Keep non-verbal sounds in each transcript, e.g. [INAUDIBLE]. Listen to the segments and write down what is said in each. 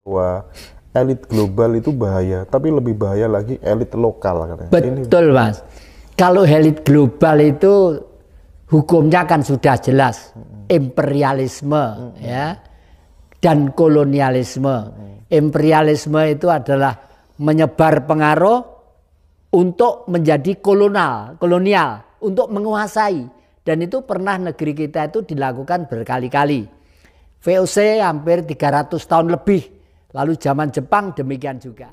bahwa elit global itu bahaya, tapi lebih bahaya lagi elit lokal. Katanya. Betul, Ini... Mas. Kalau elit global itu hukumnya kan sudah jelas, imperialisme hmm ya dan kolonialisme. Imperialisme itu adalah menyebar pengaruh untuk menjadi kolonial, kolonial untuk menguasai dan itu pernah negeri kita itu dilakukan berkali-kali. VOC hampir 300 tahun lebih Lalu zaman Jepang demikian juga.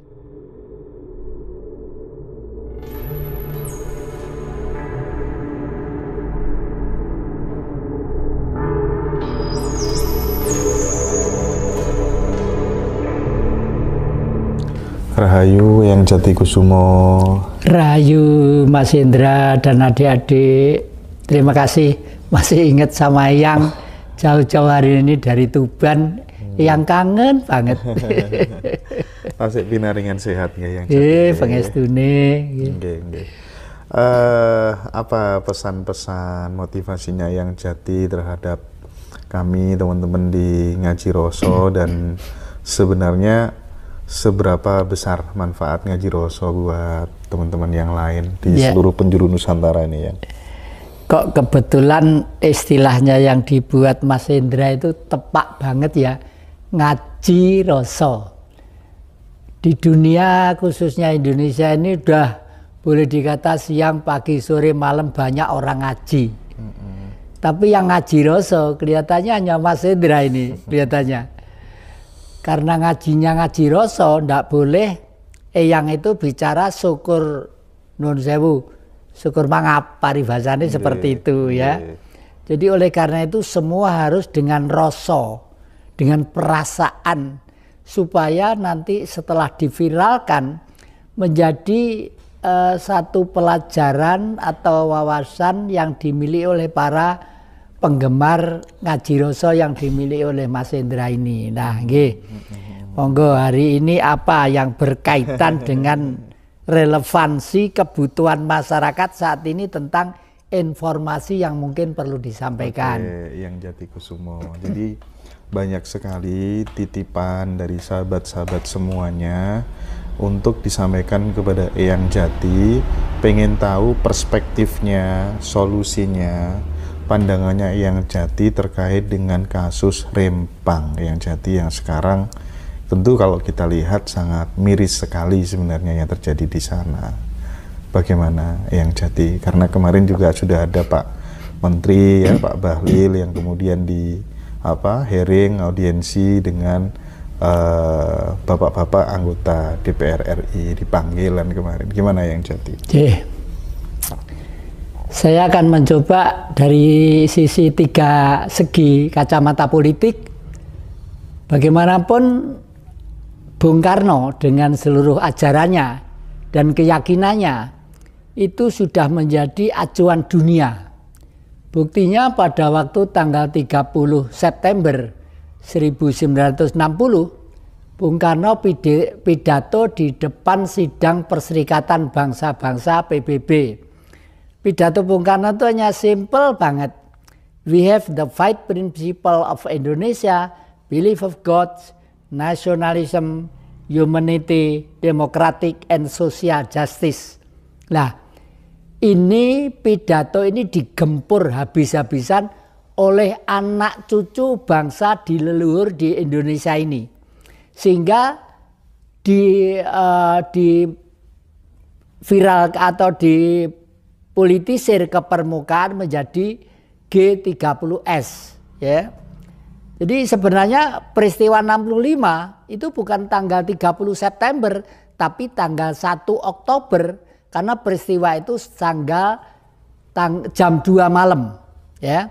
Rahayu yang Jati Kusumo. Rahayu Mas Indra dan adik-adik. Terima kasih masih ingat sama yang jauh-jauh hari ini dari Tuban yang kangen banget. [LAUGHS] Tasik pinaringan sehat ya yang. Eh, iya, ya. pengen iya. Nggih, nggih. Eh, apa pesan-pesan motivasinya yang jati terhadap kami teman-teman di ngaji roso dan sebenarnya seberapa besar manfaat ngaji roso buat teman-teman yang lain di yeah. seluruh penjuru Nusantara ini ya? Kok kebetulan istilahnya yang dibuat Mas Indra itu tepat banget ya ngaji rasa. Di dunia khususnya Indonesia ini udah boleh dikata siang, pagi, sore, malam banyak orang ngaji. Mm -hmm. Tapi yang ngaji rasa kelihatannya hanya Mas Hendra ini kelihatannya. Karena ngajinya ngaji rasa ndak boleh eyang eh, itu bicara syukur nun sewu, syukur mangap paribasane seperti itu ya. Jadi oleh karena itu semua harus dengan rasa dengan perasaan supaya nanti setelah diviralkan menjadi uh, satu pelajaran atau wawasan yang dimiliki oleh para penggemar ngaji rasa yang dimiliki oleh Mas Hendra ini. Nah, nggih. Monggo hari ini apa yang berkaitan [LAUGHS] dengan relevansi kebutuhan masyarakat saat ini tentang informasi yang mungkin perlu disampaikan. Oke, yang jati kusumo. Jadi banyak sekali titipan dari sahabat-sahabat semuanya untuk disampaikan kepada Eyang Jati pengen tahu perspektifnya solusinya pandangannya Eyang Jati terkait dengan kasus Rempang Eyang Jati yang sekarang tentu kalau kita lihat sangat miris sekali sebenarnya yang terjadi di sana bagaimana Eyang Jati karena kemarin juga sudah ada Pak Menteri ya Pak Bahlil yang kemudian di apa hearing audiensi dengan eh, bapak-bapak uh, anggota DPR RI di panggilan kemarin. Gimana yang jadi? Yeah. Saya akan mencoba dari sisi tiga segi kacamata politik. Bagaimanapun Bung Karno dengan seluruh ajarannya dan keyakinannya itu sudah menjadi acuan dunia Buktinya pada waktu tanggal 30 September 1960, Bung Karno pidato di depan sidang Perserikatan Bangsa-Bangsa PBB. Pidato Bung Karno itu hanya simple banget. We have the five principle of Indonesia, belief of God, nationalism, humanity, democratic, and social justice. Nah, ini pidato ini digempur habis-habisan oleh anak cucu bangsa di leluhur di Indonesia ini. Sehingga di uh, di viral atau di politisir ke permukaan menjadi G30S ya. Jadi sebenarnya peristiwa 65 itu bukan tanggal 30 September tapi tanggal 1 Oktober karena peristiwa itu tanggal tang, jam 2 malam, ya.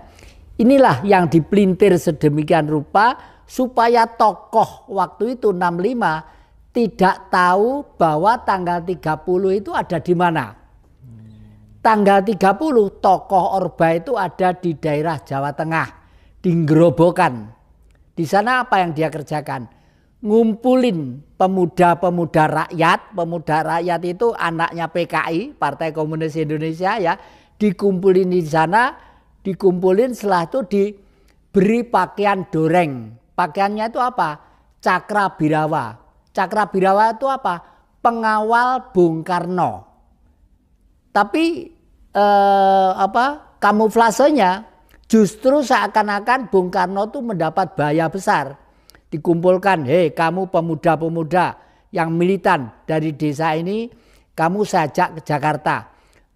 Inilah yang dipelintir sedemikian rupa supaya tokoh waktu itu 65 tidak tahu bahwa tanggal 30 itu ada di mana. Tanggal 30 tokoh Orba itu ada di daerah Jawa Tengah, di Grobokan. Di sana apa yang dia kerjakan? ngumpulin pemuda-pemuda rakyat, pemuda rakyat itu anaknya PKI, Partai Komunis Indonesia ya, dikumpulin di sana, dikumpulin setelah itu diberi pakaian doreng. Pakaiannya itu apa? Cakra Birawa. Cakra Birawa itu apa? Pengawal Bung Karno. Tapi eh, apa? Kamuflasenya justru seakan-akan Bung Karno itu mendapat bahaya besar dikumpulkan, hei kamu pemuda-pemuda yang militan dari desa ini, kamu sajak ke Jakarta.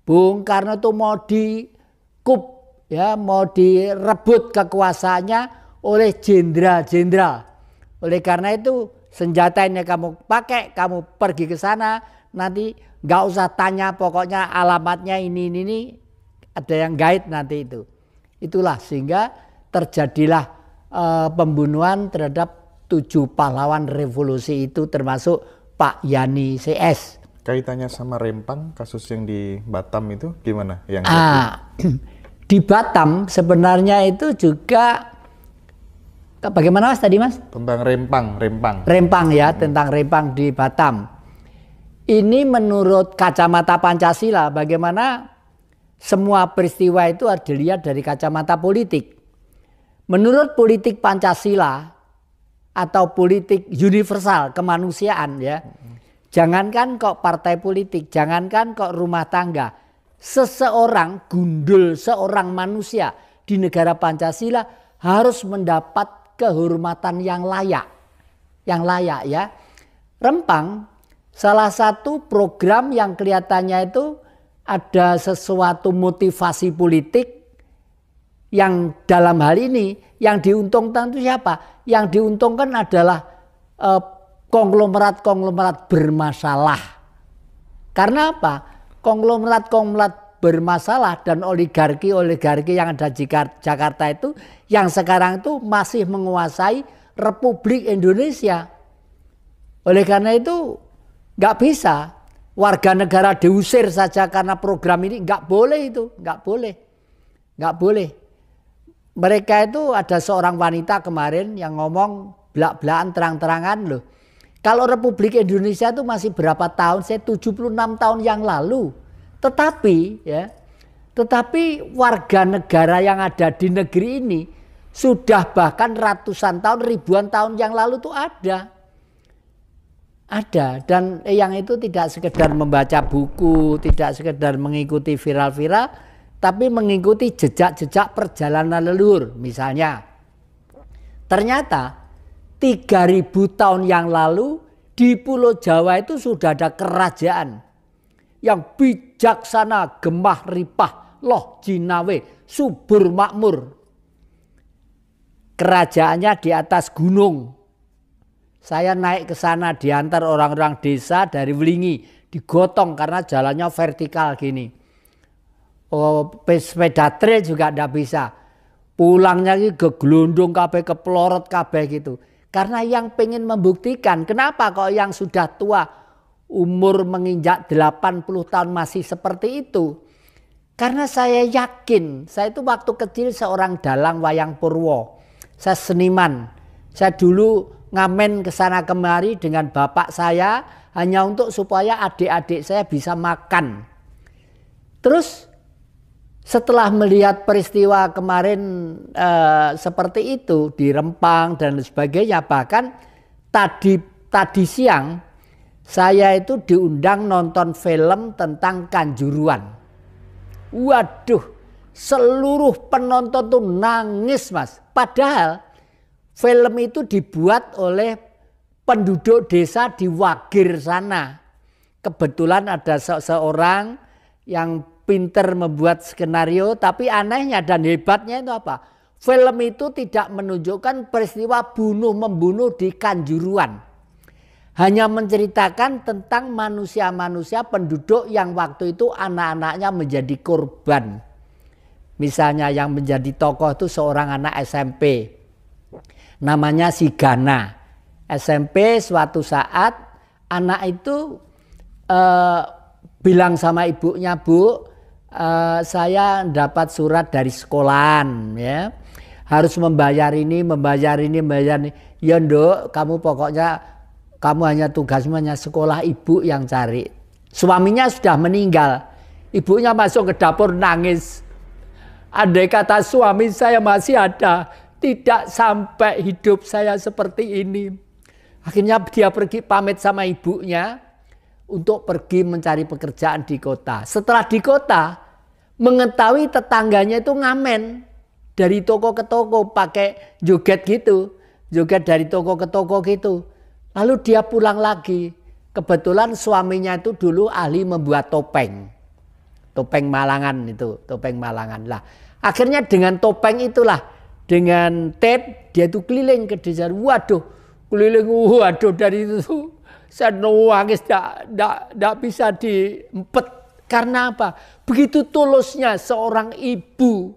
Bung Karno itu mau dikup, ya, mau direbut kekuasaannya oleh jenderal-jenderal. Oleh karena itu senjata ini kamu pakai, kamu pergi ke sana, nanti nggak usah tanya pokoknya alamatnya ini, ini, ini, ada yang guide nanti itu. Itulah sehingga terjadilah uh, pembunuhan terhadap tujuh pahlawan revolusi itu termasuk Pak Yani CS. Kaitannya sama Rempang, kasus yang di Batam itu gimana? Yang ah, [CLEARS THROAT] di Batam sebenarnya itu juga bagaimana mas tadi mas? Tentang Rempang, Rempang. Rempang ya, hmm. tentang Rempang di Batam. Ini menurut kacamata Pancasila, bagaimana semua peristiwa itu harus dilihat dari kacamata politik. Menurut politik Pancasila, atau politik universal kemanusiaan ya. Jangankan kok partai politik, jangankan kok rumah tangga. Seseorang gundul, seorang manusia di negara Pancasila harus mendapat kehormatan yang layak. Yang layak ya. Rempang salah satu program yang kelihatannya itu ada sesuatu motivasi politik yang dalam hal ini yang diuntungkan itu siapa? Yang diuntungkan adalah eh, konglomerat-konglomerat bermasalah. Karena apa? Konglomerat-konglomerat bermasalah dan oligarki-oligarki yang ada di Jakarta itu yang sekarang itu masih menguasai Republik Indonesia. Oleh karena itu nggak bisa warga negara diusir saja karena program ini nggak boleh itu nggak boleh nggak boleh mereka itu ada seorang wanita kemarin yang ngomong belak-belakan terang-terangan loh. Kalau Republik Indonesia itu masih berapa tahun? Saya 76 tahun yang lalu. Tetapi ya, tetapi warga negara yang ada di negeri ini sudah bahkan ratusan tahun, ribuan tahun yang lalu itu ada. Ada dan eh, yang itu tidak sekedar membaca buku, tidak sekedar mengikuti viral-viral, tapi mengikuti jejak-jejak perjalanan leluhur misalnya. Ternyata 3000 tahun yang lalu di Pulau Jawa itu sudah ada kerajaan yang bijaksana gemah ripah loh jinawe subur makmur. Kerajaannya di atas gunung. Saya naik ke sana diantar orang-orang desa dari Welingi, digotong karena jalannya vertikal gini oh, sepeda trail juga tidak bisa. Pulangnya ke geglundung ke pelorot kabeh gitu. Karena yang pengen membuktikan kenapa kok yang sudah tua umur menginjak 80 tahun masih seperti itu. Karena saya yakin, saya itu waktu kecil seorang dalang wayang Purwo. Saya seniman. Saya dulu ngamen ke sana kemari dengan bapak saya hanya untuk supaya adik-adik saya bisa makan. Terus setelah melihat peristiwa kemarin e, seperti itu di Rempang dan sebagainya bahkan tadi tadi siang saya itu diundang nonton film tentang kanjuruan. Waduh, seluruh penonton tuh nangis, Mas. Padahal film itu dibuat oleh penduduk desa di Wagir sana. Kebetulan ada se seorang yang pinter membuat skenario, tapi anehnya dan hebatnya itu apa? Film itu tidak menunjukkan peristiwa bunuh-membunuh di Kanjuruan. Hanya menceritakan tentang manusia-manusia penduduk yang waktu itu anak-anaknya menjadi korban. Misalnya yang menjadi tokoh itu seorang anak SMP. Namanya Sigana. SMP suatu saat anak itu eh, bilang sama ibunya, "Bu, Eh, saya dapat surat dari sekolahan ya harus membayar ini membayar ini membayar ini ya kamu pokoknya kamu hanya tugasnya hanya sekolah ibu yang cari suaminya sudah meninggal ibunya masuk ke dapur nangis andai kata suami saya masih ada tidak sampai hidup saya seperti ini akhirnya dia pergi pamit sama ibunya untuk pergi mencari pekerjaan di kota. Setelah di kota, mengetahui tetangganya itu ngamen dari toko ke toko pakai joget gitu, joget dari toko ke toko gitu. Lalu dia pulang lagi. Kebetulan suaminya itu dulu ahli membuat topeng. Topeng Malangan itu, topeng Malangan lah. Akhirnya dengan topeng itulah, dengan tape dia itu keliling ke desa. Waduh, keliling waduh dari itu saya wangis tidak bisa diempet. Karena apa? Begitu tulusnya seorang ibu.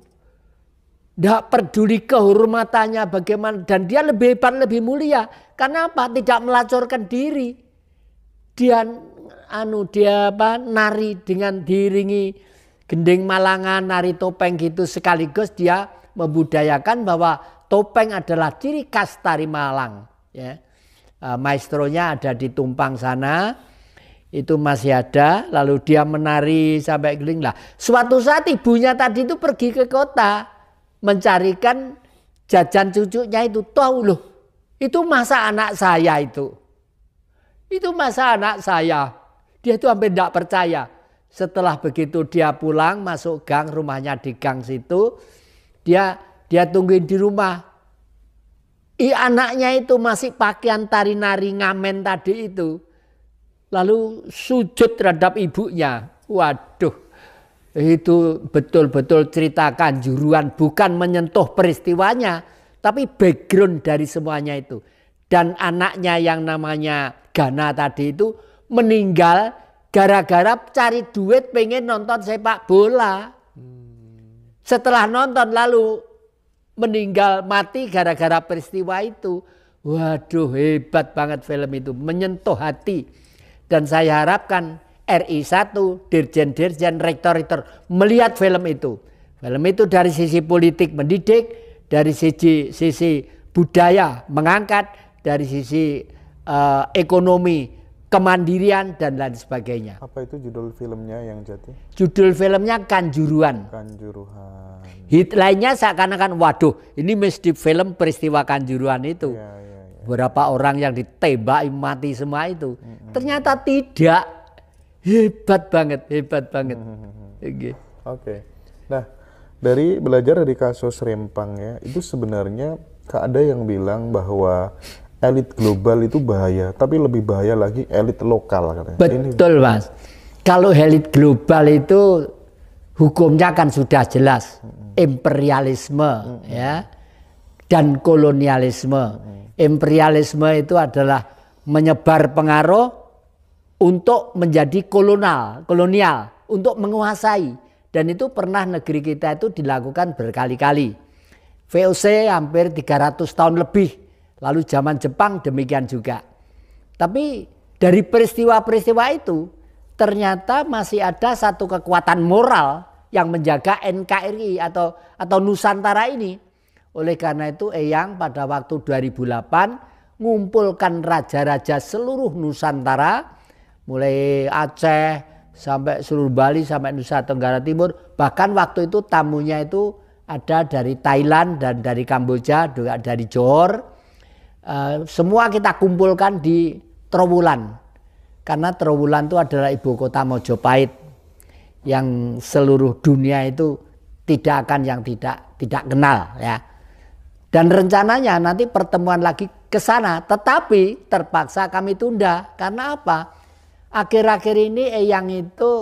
Tidak peduli kehormatannya bagaimana. Dan dia lebih hebat, lebih mulia. Karena apa? Tidak melacurkan diri. Dia anu dia apa nari dengan diringi gending malangan nari topeng gitu sekaligus dia membudayakan bahwa topeng adalah ciri khas tari malang ya Eh, maestronya ada di Tumpang sana itu masih ada lalu dia menari sampai geling lah suatu saat ibunya tadi itu pergi ke kota mencarikan jajan cucunya itu tahu loh itu masa anak saya itu itu masa anak saya dia itu hampir tidak percaya setelah begitu dia pulang masuk gang rumahnya di gang situ dia dia tungguin di rumah I anaknya itu masih pakaian tari-nari ngamen tadi itu. Lalu sujud terhadap ibunya. Waduh, itu betul-betul cerita kanjuruan. Bukan menyentuh peristiwanya, tapi background dari semuanya itu. Dan anaknya yang namanya Gana tadi itu meninggal gara-gara cari duit pengen nonton sepak bola. Hmm. Setelah nonton lalu meninggal mati gara-gara peristiwa itu. Waduh hebat banget film itu, menyentuh hati. Dan saya harapkan RI 1, dirjen-dirjen, rektor-rektor melihat film itu. Film itu dari sisi politik mendidik, dari sisi, sisi budaya mengangkat, dari sisi uh, ekonomi kemandirian dan lain sebagainya. Apa itu judul filmnya yang jadi? Judul filmnya Kanjuruan. Kanjuruhan. Hit lainnya seakan-akan waduh ini mesti film peristiwa Kanjuruan itu. Ya, ya, ya. Berapa orang yang ditembak mati semua itu. Mm -hmm. Ternyata tidak. Hebat banget, hebat banget. Mm -hmm. Oke. Okay. Okay. Nah, dari belajar dari kasus Rempang ya, itu sebenarnya ada yang bilang bahwa elit global itu bahaya, tapi lebih bahaya lagi elit lokal. Katanya. Betul, Mas. Kalau elit global itu hukumnya kan sudah jelas hmm. imperialisme hmm. ya dan kolonialisme. Hmm. Imperialisme itu adalah menyebar pengaruh untuk menjadi kolonial, kolonial, untuk menguasai dan itu pernah negeri kita itu dilakukan berkali-kali. VOC hampir 300 tahun lebih Lalu zaman Jepang demikian juga. Tapi dari peristiwa-peristiwa itu ternyata masih ada satu kekuatan moral yang menjaga NKRI atau atau Nusantara ini. Oleh karena itu Eyang pada waktu 2008 ngumpulkan raja-raja seluruh Nusantara mulai Aceh sampai seluruh Bali sampai Nusa Tenggara Timur bahkan waktu itu tamunya itu ada dari Thailand dan dari Kamboja juga dari Johor Eh, semua kita kumpulkan di Trowulan. Karena Trowulan itu adalah ibu kota Mojopahit yang seluruh dunia itu tidak akan yang tidak tidak kenal ya. Dan rencananya nanti pertemuan lagi ke sana, tetapi terpaksa kami tunda karena apa? Akhir-akhir ini Eyang itu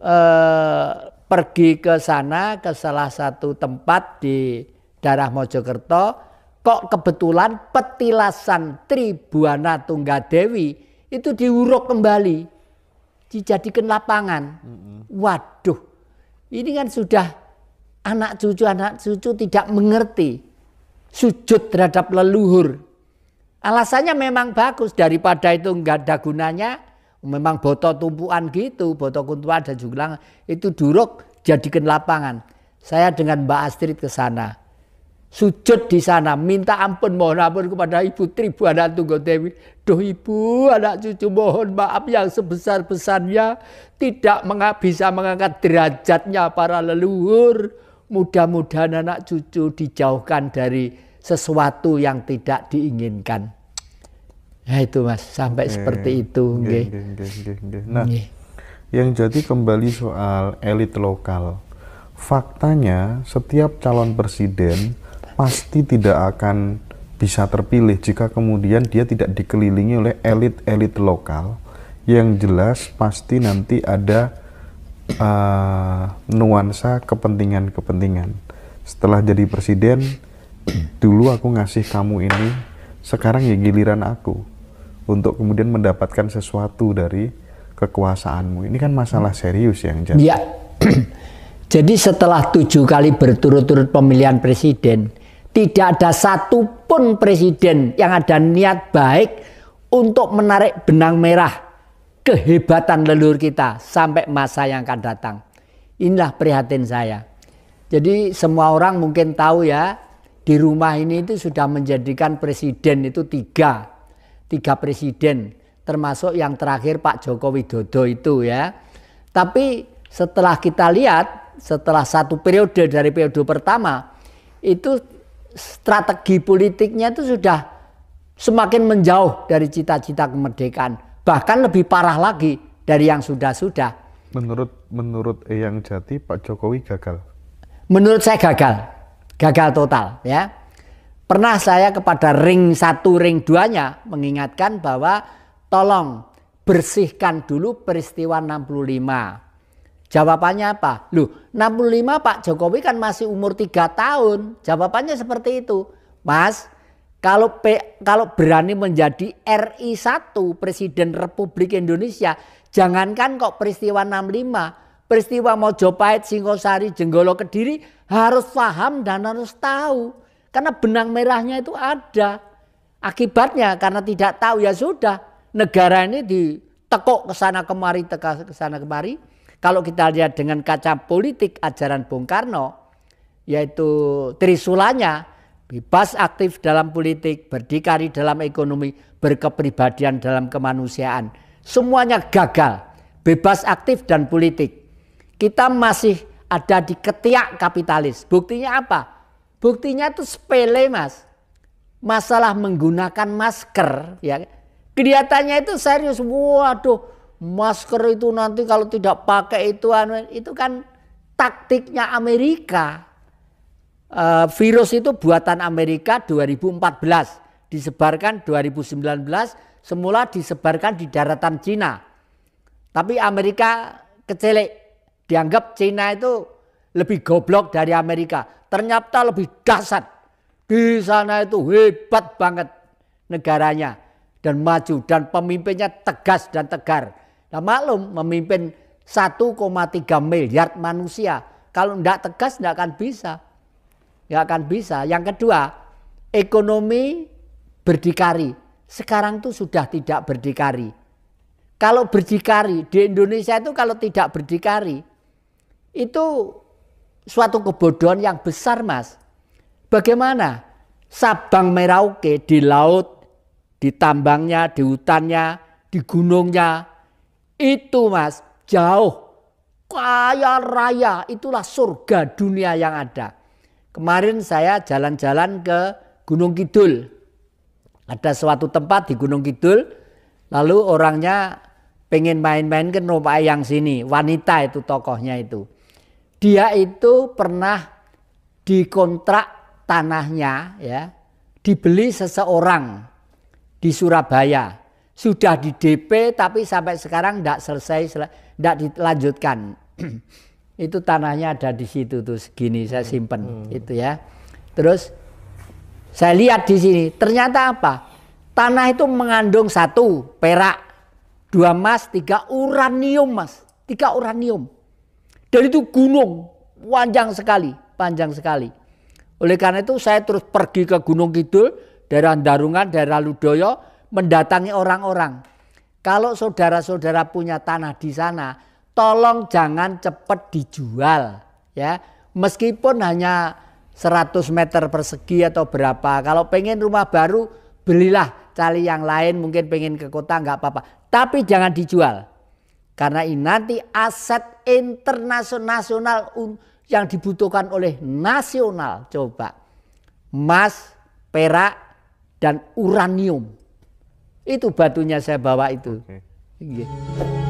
eh, pergi ke sana ke salah satu tempat di daerah Mojokerto kok kebetulan petilasan Tribuana Tunggadewi itu diuruk kembali dijadikan lapangan. Waduh, ini kan sudah anak cucu anak cucu tidak mengerti sujud terhadap leluhur. Alasannya memang bagus daripada itu nggak ada gunanya. Memang botol tumpuan gitu, botol kuntuan dan juga, itu duruk jadikan lapangan. Saya dengan Mbak Astrid ke sana sujud di sana minta ampun mohon ampun kepada ibu Tribu anak Tunggal Dewi doh ibu anak cucu mohon maaf yang sebesar-besarnya tidak bisa mengangkat derajatnya para leluhur mudah-mudahan anak cucu dijauhkan dari sesuatu yang tidak diinginkan ya itu mas sampai okay. seperti itu okay, okay. nah yang jadi kembali soal elit lokal faktanya setiap calon presiden pasti tidak akan bisa terpilih jika kemudian dia tidak dikelilingi oleh elit-elit lokal yang jelas pasti nanti ada uh, nuansa kepentingan-kepentingan. Setelah jadi presiden, dulu aku ngasih kamu ini, sekarang ya giliran aku untuk kemudian mendapatkan sesuatu dari kekuasaanmu. Ini kan masalah serius yang jadi. Ya. [CLEARS THROAT] jadi setelah tujuh kali berturut-turut pemilihan presiden, tidak ada satupun presiden yang ada niat baik untuk menarik benang merah kehebatan leluhur kita sampai masa yang akan datang. Inilah prihatin saya. Jadi semua orang mungkin tahu ya, di rumah ini itu sudah menjadikan presiden itu tiga. Tiga presiden, termasuk yang terakhir Pak Joko Widodo itu ya. Tapi setelah kita lihat, setelah satu periode dari periode pertama, itu strategi politiknya itu sudah semakin menjauh dari cita-cita kemerdekaan, bahkan lebih parah lagi dari yang sudah-sudah. Menurut menurut Eyang Jati Pak Jokowi gagal. Menurut saya gagal. Gagal total ya. Pernah saya kepada ring satu ring duanya mengingatkan bahwa tolong bersihkan dulu peristiwa 65 Jawabannya apa? Loh, 65 Pak Jokowi kan masih umur 3 tahun. Jawabannya seperti itu. Mas, kalau P, kalau berani menjadi RI 1 Presiden Republik Indonesia, jangankan kok peristiwa 65, peristiwa Mojopahit, Singosari, Jenggolo Kediri harus paham dan harus tahu. Karena benang merahnya itu ada. Akibatnya karena tidak tahu ya sudah, negara ini ditekuk ke sana kemari, ke sana kemari, kalau kita lihat dengan kaca politik ajaran Bung Karno, yaitu trisulanya, bebas aktif dalam politik, berdikari dalam ekonomi, berkepribadian dalam kemanusiaan. Semuanya gagal, bebas aktif dan politik. Kita masih ada di ketiak kapitalis. Buktinya apa? Buktinya itu sepele mas. Masalah menggunakan masker. ya Kelihatannya itu serius. Waduh masker itu nanti kalau tidak pakai itu anu, itu kan taktiknya Amerika. Uh, virus itu buatan Amerika 2014, disebarkan 2019, semula disebarkan di daratan Cina. Tapi Amerika kecelek. dianggap Cina itu lebih goblok dari Amerika. Ternyata lebih dahsyat. Di sana itu hebat banget negaranya dan maju dan pemimpinnya tegas dan tegar Nah maklum memimpin 1,3 miliar manusia. Kalau tidak tegas tidak akan bisa. Tidak akan bisa. Yang kedua, ekonomi berdikari. Sekarang itu sudah tidak berdikari. Kalau berdikari di Indonesia itu kalau tidak berdikari itu suatu kebodohan yang besar, Mas. Bagaimana Sabang Merauke di laut, di tambangnya, di hutannya, di gunungnya, itu mas, jauh. Kaya raya, itulah surga dunia yang ada. Kemarin saya jalan-jalan ke Gunung Kidul. Ada suatu tempat di Gunung Kidul, lalu orangnya pengen main-main ke rumah yang sini. Wanita itu tokohnya itu. Dia itu pernah dikontrak tanahnya ya, dibeli seseorang di Surabaya sudah di DP tapi sampai sekarang tidak selesai tidak dilanjutkan [CLEARS THROAT] itu tanahnya ada di situ tuh segini saya simpen hmm. itu ya terus saya lihat di sini ternyata apa tanah itu mengandung satu perak dua emas tiga uranium mas tiga uranium dan itu gunung panjang sekali panjang sekali oleh karena itu saya terus pergi ke Gunung Kidul daerah Darungan daerah Ludoyo mendatangi orang-orang. Kalau saudara-saudara punya tanah di sana, tolong jangan cepat dijual ya. Meskipun hanya 100 meter persegi atau berapa. Kalau pengen rumah baru, belilah cari yang lain mungkin pengen ke kota nggak apa-apa. Tapi jangan dijual. Karena ini nanti aset internasional yang dibutuhkan oleh nasional. Coba emas, perak, dan uranium. Itu batunya saya bawa itu. Okay. Iya. Yeah.